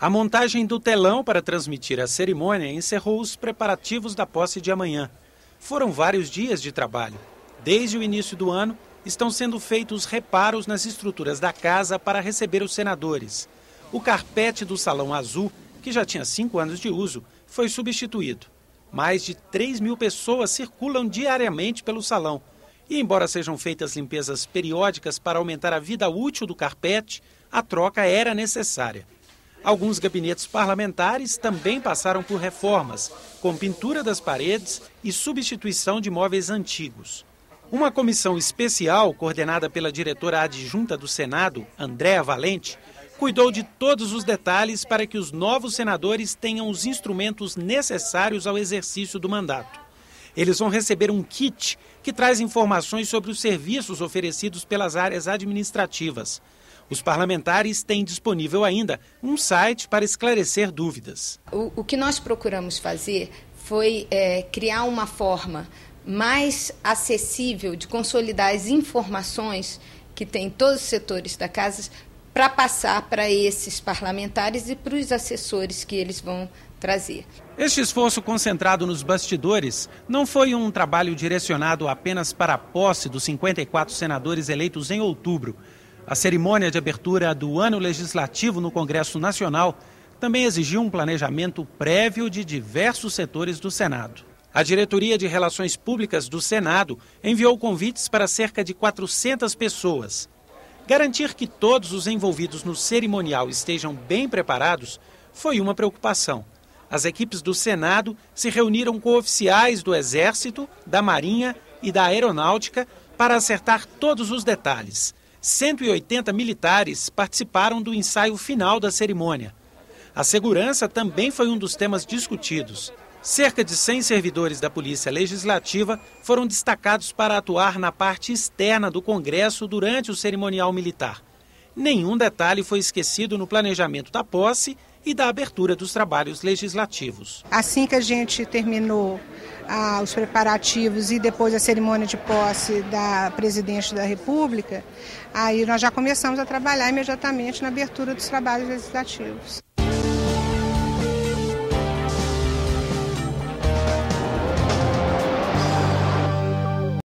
A montagem do telão para transmitir a cerimônia encerrou os preparativos da posse de amanhã. Foram vários dias de trabalho. Desde o início do ano, estão sendo feitos reparos nas estruturas da casa para receber os senadores. O carpete do Salão Azul, que já tinha cinco anos de uso, foi substituído. Mais de 3 mil pessoas circulam diariamente pelo salão. E, embora sejam feitas limpezas periódicas para aumentar a vida útil do carpete, a troca era necessária. Alguns gabinetes parlamentares também passaram por reformas, com pintura das paredes e substituição de móveis antigos. Uma comissão especial, coordenada pela diretora adjunta do Senado, Andréa Valente, cuidou de todos os detalhes para que os novos senadores tenham os instrumentos necessários ao exercício do mandato. Eles vão receber um kit que traz informações sobre os serviços oferecidos pelas áreas administrativas. Os parlamentares têm disponível ainda um site para esclarecer dúvidas. O, o que nós procuramos fazer foi é, criar uma forma mais acessível de consolidar as informações que tem todos os setores da casa para passar para esses parlamentares e para os assessores que eles vão trazer. Este esforço concentrado nos bastidores não foi um trabalho direcionado apenas para a posse dos 54 senadores eleitos em outubro. A cerimônia de abertura do ano legislativo no Congresso Nacional também exigiu um planejamento prévio de diversos setores do Senado. A Diretoria de Relações Públicas do Senado enviou convites para cerca de 400 pessoas. Garantir que todos os envolvidos no cerimonial estejam bem preparados foi uma preocupação. As equipes do Senado se reuniram com oficiais do Exército, da Marinha e da Aeronáutica para acertar todos os detalhes. 180 militares participaram do ensaio final da cerimônia. A segurança também foi um dos temas discutidos. Cerca de 100 servidores da Polícia Legislativa foram destacados para atuar na parte externa do Congresso durante o cerimonial militar. Nenhum detalhe foi esquecido no planejamento da posse e da abertura dos trabalhos legislativos. Assim que a gente terminou ah, os preparativos e depois a cerimônia de posse da presidente da República, aí nós já começamos a trabalhar imediatamente na abertura dos trabalhos legislativos.